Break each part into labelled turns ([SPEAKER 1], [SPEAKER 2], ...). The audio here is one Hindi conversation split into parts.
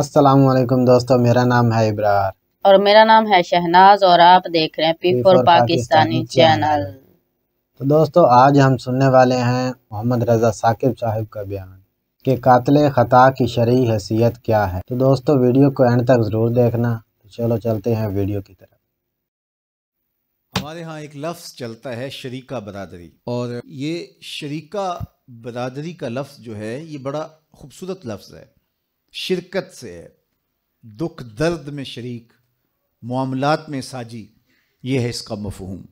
[SPEAKER 1] वालेकुम दोस्तों मेरा नाम है इब्रार और मेरा नाम है शहनाज और आप देख रहे हैं पी फोर पाकिस्तानी चैनल तो दोस्तों आज हम सुनने वाले हैं मोहम्मद रज़ा साकिब साहब का बयान कि कातिल ख़ता की शरी हैसियत क्या है तो दोस्तों वीडियो को एंड तक ज़रूर देखना तो चलो चलते हैं वीडियो की तरफ
[SPEAKER 2] हमारे यहाँ एक लफ्ज़ चलता है शरीका बरदरी और ये शरीका बरदरी का लफ्ज़ जो है ये बड़ा खूबसूरत लफ्ज़ है शिरकत से है दुख दर्द में शरीक मामलात में साजी ये है इसका मफहूम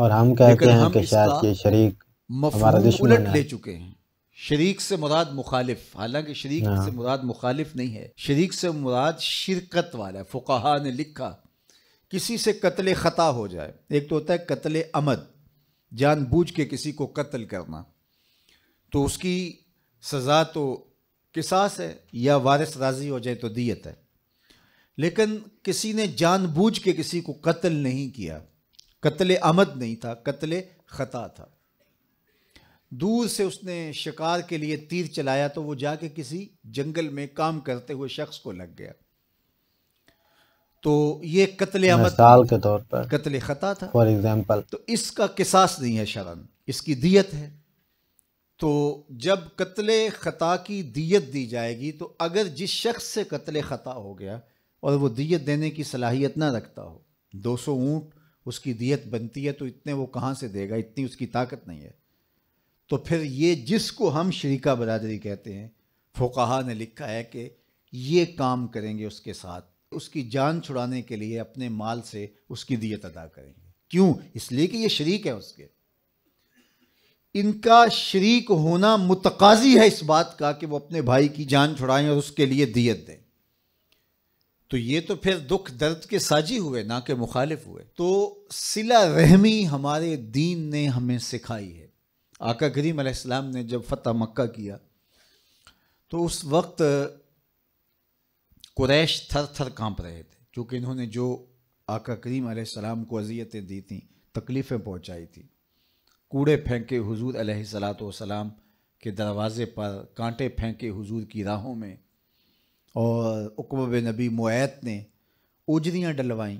[SPEAKER 2] और हम कहते हैं कि शायद ये शरीक मफहूम उलट ले चुके हैं शरीक से मुराद मुखालिफ हालांकि शरीक हाँ। से मुराद मुखालिफ नहीं है शरीक से मुराद शिरकत वाला है फ़ुकाहा ने लिखा किसी से कत्ल ख़ता हो जाए एक तो होता है कत्ल अमद जानबूझ के किसी को कत्ल करना तो उसकी सज़ा तो किसास है या वारिस राजी हो जाए तो दियत है लेकिन किसी ने जानबूझ के किसी को कत्ल नहीं किया कत्ल आमद नहीं था कत्ल ख़ता था दूर से उसने शिकार के लिए तीर चलाया तो वो जाके किसी जंगल में काम करते हुए शख्स को लग गया तो ये कत्ल मिसाल के तौर पर कत्ल ख़ता था फॉर एग्जाम्पल तो इसका किसास नहीं है शरण इसकी दियत है तो जब कत्ल ख़ता की दियत दी जाएगी तो अगर जिस शख्स से कत्ल ख़ता हो गया और वो दियत देने की सलाहियत ना रखता हो 200 ऊँट उसकी दियत बनती है तो इतने वो कहाँ से देगा इतनी उसकी ताकत नहीं है तो फिर ये जिसको हम शरीका बरदरी कहते हैं फोकाहा ने लिखा है कि ये काम करेंगे उसके साथ उसकी जान छुड़ाने के लिए अपने माल से उसकी दियत अदा करेंगे क्यों इसलिए कि ये शरीक है उसके इनका शरीक होना मुतकाजी है इस बात का कि वो अपने भाई की जान छुड़ाएं और उसके लिए दियत दें तो ये तो फिर दुख दर्द के साजी हुए ना कि मुखालिफ हुए तो सिला रहमी हमारे दीन ने हमें सिखाई है आका करीम अलैहिस्सलाम ने जब फ़तह मक्का किया तो उस वक्त कुरैश थर थर काँप रहे थे क्योंकि इन्होंने जो आका करीम अलैहिस्सलाम को अजियतें दी थी तकलीफ़ें पहुँचाई थी कूड़े फेंके हुजूर अलैहि सलाम के दरवाज़े पर कांटे फेंके हुजूर की राहों में और उकब नबी मुैत ने उजरियाँ डलवाईं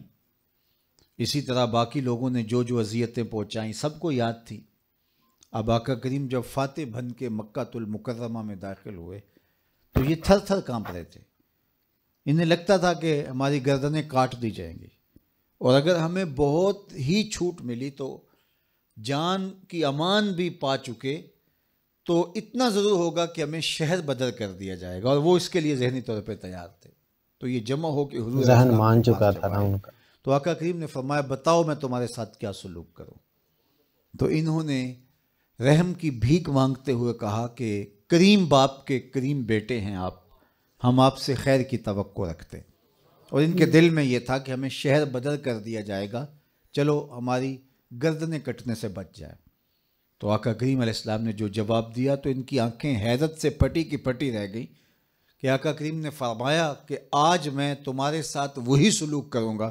[SPEAKER 2] इसी तरह बाकी लोगों ने जो जो अजियतें पहुँचाईं सबको याद थी अब आका करीम जब फ़ातह बन के मक्तुलमकरमा में दाखिल हुए तो ये थर थर काँप रहे थे इन्हें लगता था कि हमारी गर्दनें काट दी जाएंगी और अगर हमें बहुत ही छूट मिली तो जान की अमान भी पा चुके तो इतना ज़रूर होगा कि हमें शहर बदल कर दिया जाएगा और वो इसके लिए जहनी तौर पर तैयार थे तो ये जमा हो कि जहन मान चुका था ना उनका तो आका करीम ने फरमाया बताओ मैं तुम्हारे साथ क्या सलूक करूँ तो इन्होंने रहम की भीख मांगते हुए कहा कि करीम बाप के करीम बेटे हैं आप हम आपसे खैर की तो रखते और इनके हम्म। दिल में ये था कि हमें शहर बदल कर दिया जाएगा चलो हमारी गर्दनें कटने से बच जाए तो आका करीम आसमाम ने जो जवाब दिया तो इनकी आंखें हैरत से फटी की फटी रह गई कि आका करीम ने फरमाया कि आज मैं तुम्हारे साथ वही सलूक करूँगा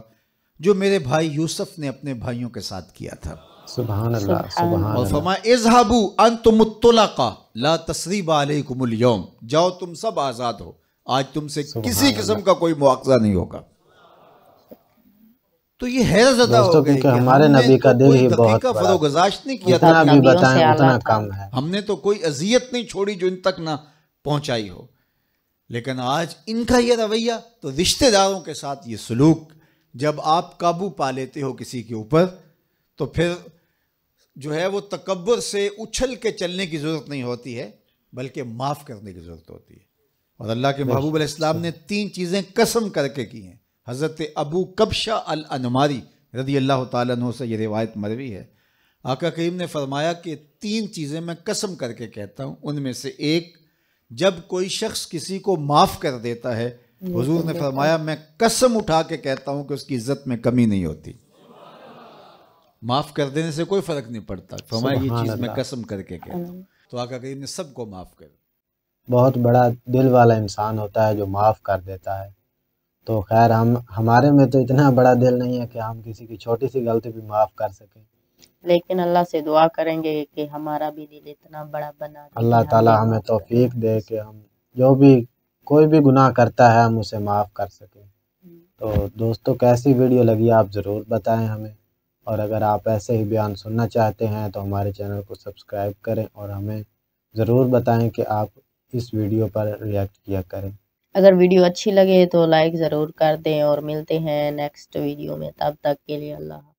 [SPEAKER 2] जो मेरे भाई यूसुफ ने अपने भाइयों के साथ किया था
[SPEAKER 1] अल्लाह और
[SPEAKER 2] फरमाया ला तसरीबा यौम जाओ तुम सब आज़ाद हो आज तुमसे किसी किस्म का कोई मुआवजा नहीं होगा तो ये है ज्यादा हो हमारे नबी तो का दिल ही बहुत का नहीं किया था भी बताएं उतना काम है हमने तो कोई अजियत नहीं छोड़ी जो इन तक ना पहुंचाई हो लेकिन आज इनका ये रवैया तो रिश्तेदारों के साथ ये सलूक जब आप काबू पा लेते हो किसी के ऊपर तो फिर जो है वो तकबर से उछल के चलने की ज़रूरत नहीं होती है बल्कि माफ़ करने की ज़रूरत होती है और अल्लाह के महबूब इस्लाम ने तीन चीज़ें कसम करके की हैं हज़रत अबू कबशा अल अनमारी रदी अल्लाह तु से ये रिवायत मरवी है आका करीम ने फरमाया कि तीन चीज़ें मैं कसम करके कहता हूँ उनमें से एक जब कोई शख्स किसी को माफ़ कर देता है हजूर ने फरमाया मैं कसम उठा के कहता हूँ कि उसकी इज्जत में कमी नहीं होती माफ़ कर देने से कोई फ़र्क नहीं पड़ता फरमाया ये चीज़ मैं कसम करके कहता हूँ तो आका करीम ने सबको माफ़ कर
[SPEAKER 1] बहुत बड़ा दिल वाला इंसान होता है जो माफ़
[SPEAKER 2] कर देता है
[SPEAKER 1] तो खैर हम हमारे में तो इतना बड़ा दिल नहीं है कि
[SPEAKER 2] हम किसी की छोटी सी
[SPEAKER 1] गलती भी माफ़ कर सकें लेकिन अल्लाह से दुआ करेंगे कि हमारा भी दिल इतना बड़ा बना अल्लाह ताला हमें तोफीक दे कि हम जो भी कोई भी गुनाह करता है हम उसे माफ़ कर सकें हम्म। तो दोस्तों कैसी वीडियो लगी आप ज़रूर बताएं हमें और अगर आप ऐसे ही बयान सुनना चाहते हैं तो हमारे चैनल को सब्सक्राइब करें और हमें ज़रूर बताएं कि आप इस वीडियो पर रिएक्ट किया करें अगर वीडियो अच्छी लगे तो लाइक ज़रूर कर दें और मिलते हैं नेक्स्ट वीडियो में तब तक के लिए अल्लाह